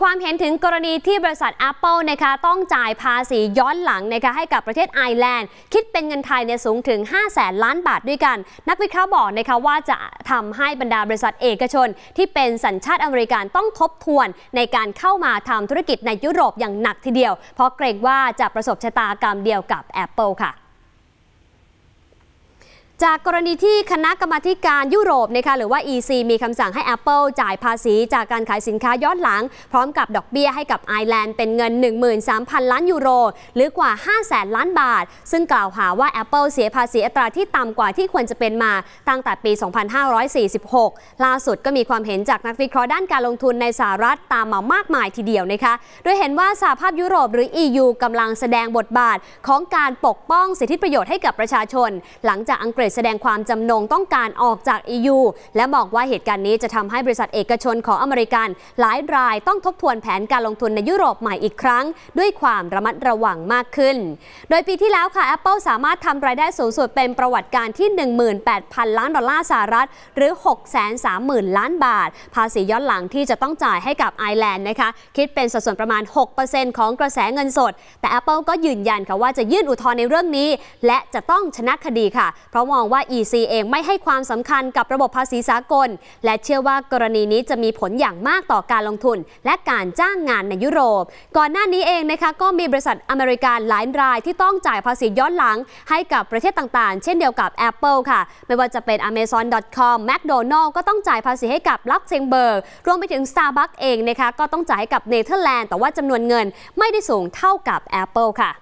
ความเห็นถึงกรณีที่บริษัท Apple นะคะต้องจ่ายภาษีย้อนหลังนะคะให้กับประเทศไอร์แลนด์ คิดเป็นเงินไทยเนี่ยสูงถึง 5 0 0แสนล้านบาทด้วยกัน นักวิเคราะห์บอกนะคะว่าจะทำให้บรรดาบริษัทเอกชนที่เป็นสัญชาติอเมริกันต้องทบทวนในการเข้ามาทำธุรกิจในยุโรปอย่างหนักทีเดียว เพราะเกรงว่าจะประสบชะตากรรมเดียวกับ Apple ค่ะจากกรณีที่คณะกรรมาการยุโรปนะคะหรือว่า EC มีคำสั่งให้ Apple จ่ายภาษีจากการขายสินค้าย้อนหลัง พร้อมกับดอกเบี้ยให้กับไอร์แลนด์เป็นเงิน 13,000 ล้านยูโร หรือกว่า 5 0 0 0 0 ล้านบาท ซึ่งกล่าวหาว่า Apple เสียภาษีอัตราที่ต่ำกว่าที่ควรจะเป็นมาตั้งแต่ปี 2546 ล่าสุดก็มีความเห็นจากนักวิเคราะห์ด้านการลงทุนในสหรัฐตามมามากมายทีเดียวนะคะโดยเห็นว่าสหภาพยุโรปหรือ EU กำลังแสดงบทบาท ของการปกป้องสิทธิประโยชน์ให้กับประชาชน หลังจากอังกฤษแสดงความจำนงต้องการออกจาก EU และบอกว่าเหตุการณ์นี้จะทำให้บริษัทเอกชนของอเมริกัน หลายรายต้องทบทวนแผนการลงทุนในยุโรปใหม่อีกครั้ง ด้วยความระมัดระวังมากขึ้น โดยปีที่แล้วค่ะ Apple สามารถทำรายได้สูงสุดเป็นประวัติการที่ 18,000 ล้านดอลลาร์สหรัฐ หรือ 630,000 ล้านบาท ภาษีย้อนหลังที่จะต้องจ่ายให้กับไอแลนด์นะคะคิดเป็นสัดส่วนประมาณ6%ของกระแสเงินสด แต่ Apple ก็ยืนยันค่ะว่าจะยื่นอุทธรณ์ในเรื่องนี้ และจะต้องชนะคดีค่ะ เพราะมององว่า EC เองไม่ให้ความสำคัญกับระบบภาษีสากล และเชื่อว่ากรณีนี้จะมีผลอย่างมากต่อการลงทุนและการจ้างงานในยุโรป ก่อนหน้านี้เองนะคะ ก็มีบริษัทอเมริกันหลายรายที่ต้องจ่ายภาษีย้อนหลังให้กับประเทศต่างๆ เช่นเดียวกับ Apple ค่ะ ไม่ว่าจะเป็น Amazon.com McDonald ก็ต้องจ่ายภาษีให้กับลักเซมเบิร์กรวมไปถึง Starbucks เองนะคะก็ต้องจ่ายกับเนเธอร์แลนด์แต่ว่าจำนวนเงิน ไม่ได้สูงเท่ากับ Apple ค่ะ